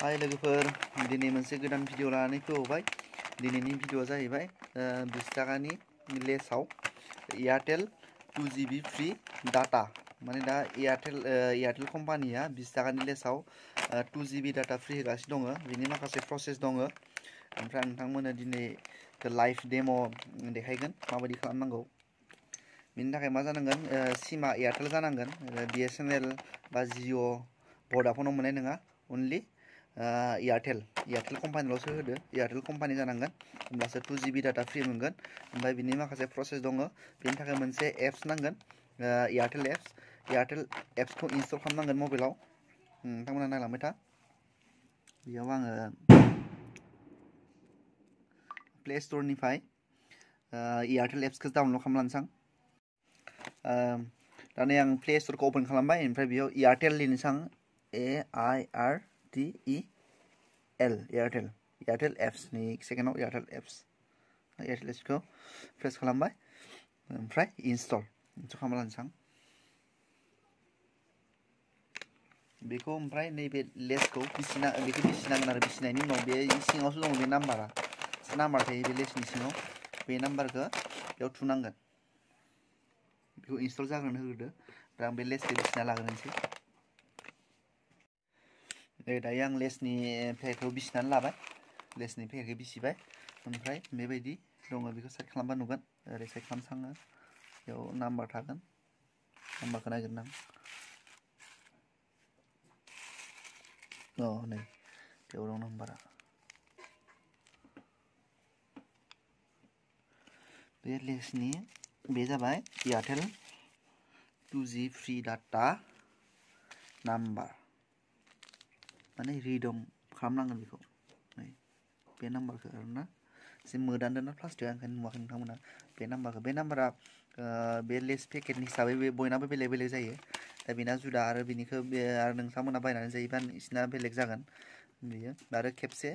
Hai lagufer, dini mensi gudan video lani kau bay, dini ni video saya bay, bisa kani nilai sau, Airtel 2GB free data, mana dah Airtel Airtel company ya, nilai sau 2GB data free kasih donga, dini mana kasih proses donga, entah entah mana dini ke live demo dekaiyan, mau beri kelam Minta kayak mana nanggan, sima Airtel kan nanggan, DSNL, Bazio, Vodafone mana nengah, only Airtel Airtel कम्पानिल'सो होदो Airtel company जानांगोन होमब्लासो to जिबि data फ्रि मोनगोन ओमफ्राय बिनि माखासे process दङ बेनि थाखाय मोनसे एप्स नांगोन एयारटेल एप्स एयारटेल एप्सखौ इनस्टल खालामनांगोन मबाइलाव नोंथांमोना नायलांबाय था बेयाव आङो प्ले स्ट'रनिफ्राय एयारटेल एप्सखौ डाउनल'ड खालामलानोसां दानिया आं प्ले स्ट'रखौ अपेन खालामबाय ओमफ्राय बेयाव एयारटेल लिरनोसां A I R D E L Yardel Yardel F, ni second out F, F's Yardel nah, let's go press column by try install to come on some become try maybe let's go this is not a little ini mau business any more be a single song the number number they will listen to know be number go your two number you oh. ya, install that on the other down be less than a lot of नै दायो आं लेसनि फेरखौ बिसिनानै लाबाय लेसनि फेरखौ बिसिबाय ओमफ्राय बेबायदि दङ बेखौ side खालामबा नुगोन ओरै साइड खालामसाङो बेयाव नाम्बार थागोन नाम्बारखौ नागिरनां अ नै बेयाव दं नाम्बारा बे लेसनि बे जाबाय एयारटेल टु जि फ्रि डाटा नाम्बार माने रिदम खालामनांगोन बेखौ नै बे नाम्बारखौ आरोना जे मोदानदोंना प्लास्टिक आं ओंखायनो नुवाखै नोंथांमोना बे नाम्बारखौ बे नाम्बारा बे लेस पेकेटनि हिसाबै बे बयनाबो बेलेग बेलेग जायो दा बेना जुदा आरो बेनिखौ बे आरो नोंथांमोना बायनानै जायोबा बिसिना बेलेग जागोन बेयो आरो खेबसे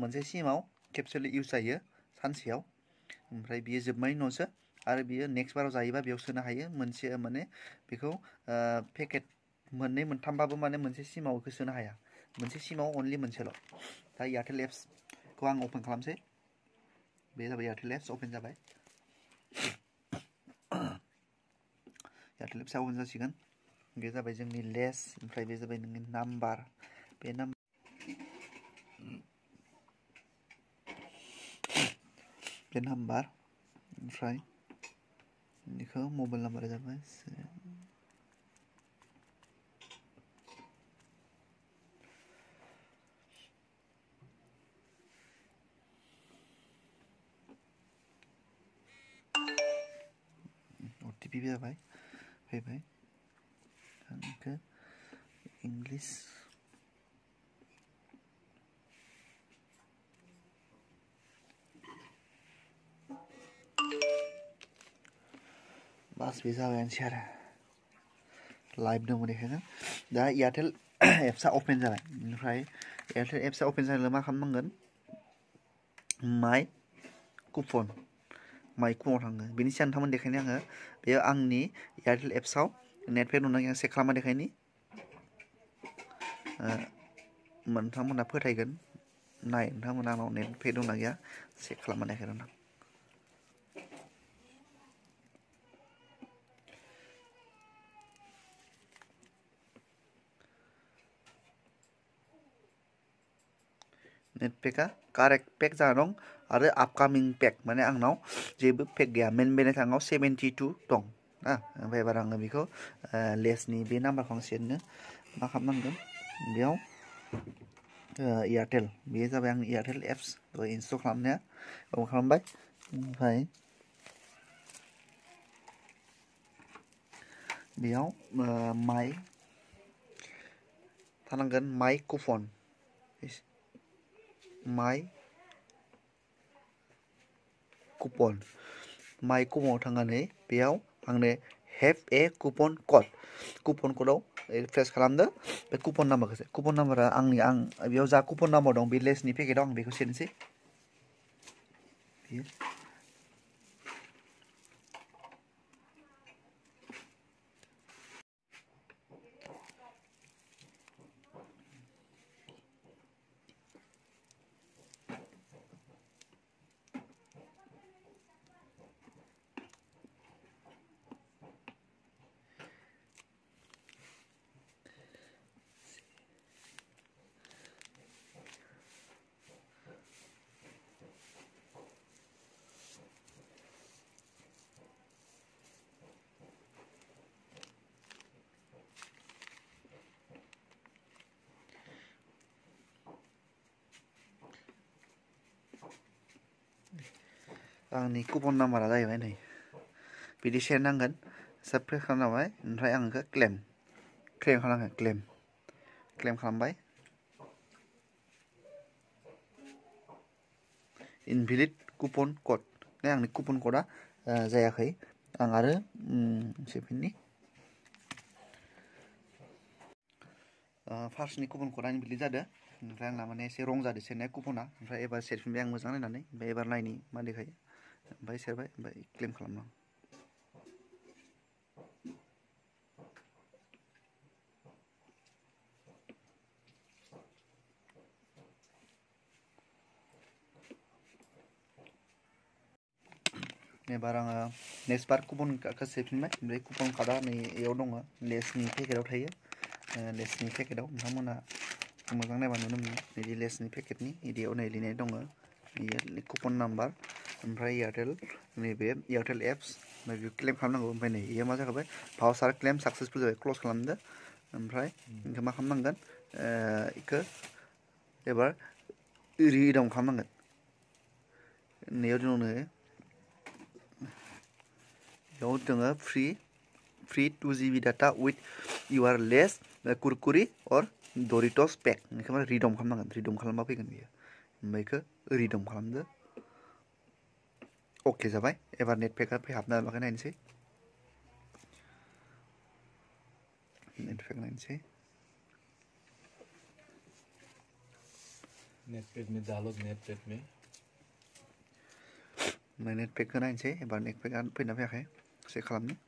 मोनसे सिमाव खेबसेल' इउज जायो सानसेयाव ओमफ्राय बियो जोबनायनि उनावसो आरो बियो नेक्स्ट बाराव जायोबा बेयाव सोनो हायो मोनसे माने बेखौ पेकेट मोननै मोनथामबाबो माने मोनसे सिमाव बेखौ सोनो हाया मोनसे सिमाव अनलि मोनसेल' दा एयारटेल एप्सखौ आं अपेन खालामसै बे जाबाय एयारटेल एप्स ओपन जाबाय एयारटेल एप्सआ अपेन जासिगोन बे जाबाय जोंनि लेस ओमफ्राय बे जाबाय नोंनि नाम्बार बे नाम्बार बे नाम्बार ओमफ्राय बेखौ मबाइल नाम्बारा जाबाय 비비다 바이 바이 바이 그 English बस वीज़ा वैन शेयर है लाइव दङ देखायगोन दा एयारटेल एप्सआ अपेन जाबाय बेनिफ्राय एयारटेल एप्सआ अपेन जानायल' मा खालामनांगोन माइ कुपन ไมค์คุณทั้งบินิชันทำมันเด็กนี่ยังเหรอเดี๋ยวอังนี้ยาดิลเอฟซาวเน็ตเพื่อนู้นยังเซคลามาเด็กนี่เอ่อเหมือนทำมันนับเพื่อไทยกันในทั้งมันนั่งเน็ตเพื่อนู้นยังเซคลามาเด็กนั่ง नेट पेका कारेक्ट पेक जाना दं आरो आपकामिं पेक माने आंनाव जेबो पेक गैया मेन बेनि थाङाव सेभेन्टि टु दं ना ओमफ्राय एबार आङो बेखौ लेसनि बे नाम्बारखौ आं सेरनो मा खालामनांगोन बेयाव एयारटेल बेयो जाबाय आंनि एयारटेल एप्स दहाय इनस्टल खालामनाया अन खालामबाय ओमफ्राय बेयाव माइ थानांगोन my coupon my coupon my coupon थांनानै बेयाव आंनो have a coupon code coupon कडाव प्रेस खालामदो बे कुपन नाम्बारखौसो कुपन नाम्बारा आंनि आं बेयाव जा कुपन नाम्बार दं बे लेसनि पेकेटाव आं बेखौ सोनोसै आंनि कुपन नाम्बारा जाहैबाय नै बिदि सेर नांगोन साबस्क्राइब खालामबाय ओमफ्राय आं बेखौ क्लेम क्लेम खालामगोन क्लेम क्लेम खालामबाय इनभेलिड कुपन कड नै आंनि कुपन क'डआ जायाखै आं आरो सेफिननि फार्स्टनि कुपन क'डआ इनभेलिड जादों ओमफ्राय आंना माने एसे रं जादों सेरनाया कुपना ओमफ्राय एबार सेरफिनबाय आं मोजां नायनानै ओमफ्राय एबार नायनि मा देखायो ओमफ्राय सेरबाय ओमफ्राय क्लेम खालामनां एबार आङो नेक्स्ट बार कुपन कार्डखौ सोफिनबाय ओमफ्राय कुपन कार्डआ नै बेयाव दङ लेसनि पेकेटाव थायो लेसनि पेकेटाव नोंथांमोना मोजां नायबा नुनो मोनो नैदि लेसनि पेकेटनि इदियाव नै लिरनाय दङ बेयो कुपन नाम्बार एयरटेल नीबे नैबे एप्स क्लेम खालामनांगौ ओमफ्राय नै मा जाखाबाय क्लेम साक्सेसफुल जाबाय क्लोज खालामदो ओमफ्राय मा खालामनांगोन इखौ एबार रिडाउन खालामनांगोन नैयाव दङ नै बेयाव free free two GB data डाटा with your Lay's Kurkure और डरिटस पैक रिडम खालामनांगोन रिडम खालामबा फैगोन बियो ओमफ्राय रिडम खालामदो ओके जाबाय एबार नेट पेक पेकआ फैहाबना लाखै नायनोसै नेट पेक नायनोसै नेट पेक में डालो नेट पेक में मैं नेट पेक को नायनोसै एबार नेट पेक पेकआ फैना फैयाखै चेक खालामनो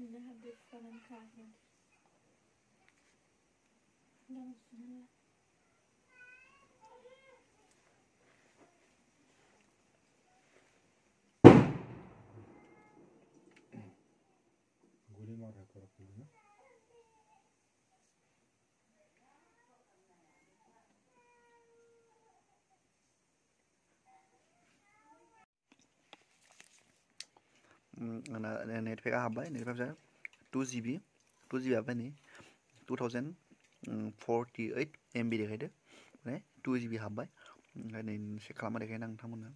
Bismillahirrahmanirrahim. Bismillahirrahmanirrahim. Net pack half by net pack যায় two GB two GB half by নি two thousand forty eight MB বি দেখাই দিয়ে two GB half by check খালামা দেখাই নাথামোনা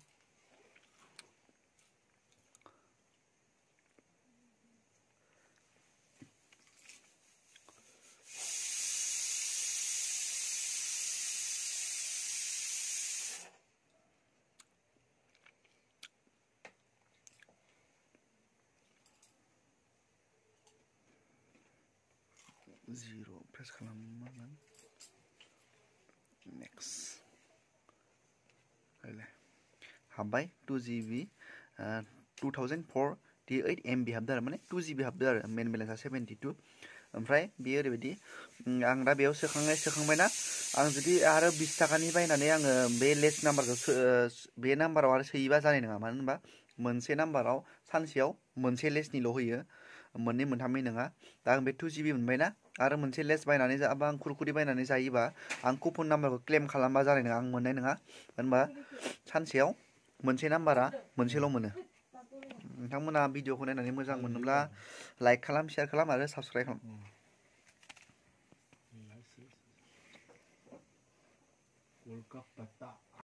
0 प्रेस खालामनांगोन नेक्स्ट ओइलाय हाब्बाय two G B two thousand forty eight M B हाबदों आरो माने टु जि बि हाबदों आरो मेन बेलेन्सा सेभेन्टि टु ओमफ्राय बेयो ओरैबायदि आं दा बेयाव सोखांनाय सोखांबायना आं जुदि आरो बिस थाखानि बायनानै आङो बे लेस नाम्बारखौ बे नाम्बाराव आरो सोयोबा जानाय नङा मानो होनबा मोनसे नाम्बाराव सानसेयाव मोनसे लेसनिल' होयो मोननै मोनथामै नङा दा आं बे टु जिबि मोनबायना आरो मोनसे लेस बायनानै जाबा आं कुरकुरि बायनानै जायोबा आं कुपन नाम्बारखौ क्लेम खालामबा जानाय नङा आं मोननाय नङा होनबा सानसेयाव मोनसे नाम्बारा मोनसेल' मोनो नोंथांमोना भिडिअखौ नायनानै मोजां मोनोब्ला लाइक खालाम शेयार खालाम आरो साबस्क्राइब खालाम 월값